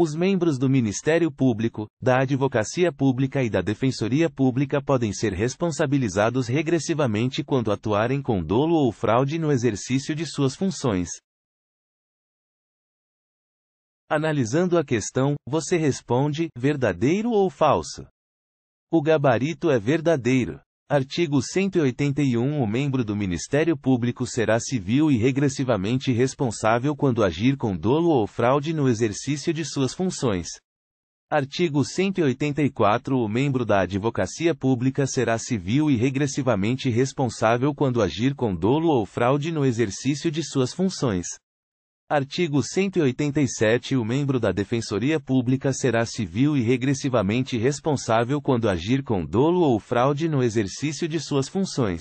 Os membros do Ministério Público, da Advocacia Pública e da Defensoria Pública podem ser responsabilizados regressivamente quando atuarem com dolo ou fraude no exercício de suas funções. Analisando a questão, você responde: verdadeiro ou falso? O gabarito é verdadeiro. Artigo 181 O membro do Ministério Público será civil e regressivamente responsável quando agir com dolo ou fraude no exercício de suas funções. Artigo 184 O membro da Advocacia Pública será civil e regressivamente responsável quando agir com dolo ou fraude no exercício de suas funções. Artigo 187 O membro da Defensoria Pública será civil e regressivamente responsável quando agir com dolo ou fraude no exercício de suas funções.